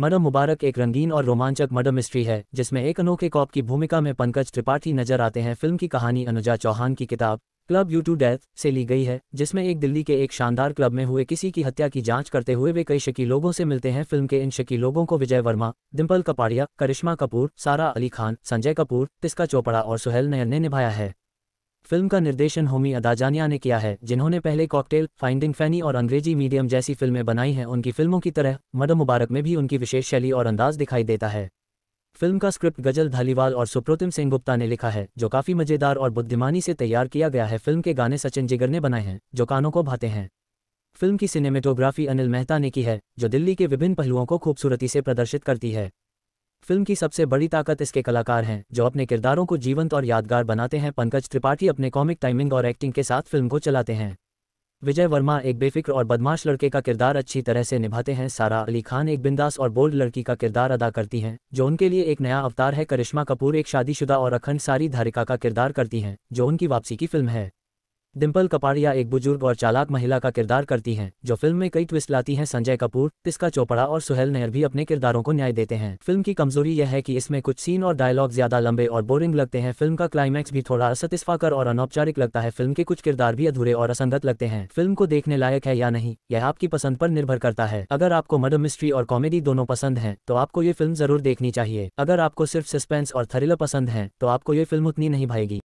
madam मुबारक एक रंगीन और रोमांचक मडम मिस्ट्री है जिसमें एक अनोखे कॉप की भूमिका में पंकज त्रिपाठी नजर आते हैं फिल्म की कहानी अनुजा चौहान की किताब क्लब यू टू डेथ से ली गई है जिसमें एक दिल्ली के एक शानदार क्लब में हुए किसी की हत्या की जांच करते हुए वे कई शकी लोगों से मिलते हैं फिल्म के इन शकी लोगों को विजय वर्मा डिम्पल कपाड़िया करिश्मा कपूर सारा अली खान संजय कपूर तिस्का चोपड़ा और सुहेल नयन ने निभाया है फिल्म का निर्देशन होमी अदाजानिया ने किया है जिन्होंने पहले कॉकटेल फाइंडिंग फैनी और अंग्रेजी मीडियम जैसी फिल्में बनाई हैं उनकी फिल्मों की तरह मद मुबारक में भी उनकी विशेष शैली और अंदाज दिखाई देता है फिल्म का स्क्रिप्ट गजल धालीवाल और सुप्रोतिम सिंह गुप्ता ने लिखा है जो काफी मजेदार और बुद्धिमानी से तैयार किया गया है फिल्म के गाने सचिन जिगर ने बनाए हैं जो कानों को भाते हैं फिल्म की सिनेमेटोग्राफी अनिल मेहता ने की है जो दिल्ली के विभिन्न पहलुओं को खूबसूरती से प्रदर्शित करती है फिल्म की सबसे बड़ी ताकत इसके कलाकार हैं जो अपने किरदारों को जीवंत और यादगार बनाते हैं पंकज त्रिपाठी अपने कॉमिक टाइमिंग और एक्टिंग के साथ फिल्म को चलाते हैं विजय वर्मा एक बेफिक्र और बदमाश लड़के का किरदार अच्छी तरह से निभाते हैं सारा अली खान एक बिंदास और बोल्ड लड़की का किरदार अदा करती हैं जो उनके लिए एक नया अवतार है करिश्मा कपूर एक शादीशुदा और अखंड सारी धारिका का किरदार करती हैं जो उनकी वापसी की फिल्म है डिम्पल कपाड़िया एक बुजुर्ग और चालाक महिला का किरदार करती हैं जो फिल्म में कई ट्विस्ट लाती हैं संजय कपूर तिस्का चोपड़ा और सुहेल नहर भी अपने किरदारों को न्याय देते हैं फिल्म की कमजोरी यह है कि इसमें कुछ सीन और डायलॉग ज्यादा लंबे और बोरिंग लगते हैं फिल्म का क्लाइमैक्स भी थोड़ा असतिस्फाकर और अनौपचारिक लगता है फिल्म के कुछ किरदार भी अधूरे और असंगत लगते हैं फिल्म को देखने लायक है या नहीं यह आपकी पसंद पर निर्भर करता है अगर आपको मर्डर मिस्ट्री और कॉमेडी दोनों पसंद है तो आपको ये फिल्म जरूर देखनी चाहिए अगर आपको सिर्फ सस्पेंस और थ्रिलर पसंद है तो आपको ये फिल्म उतनी नहीं भाएगी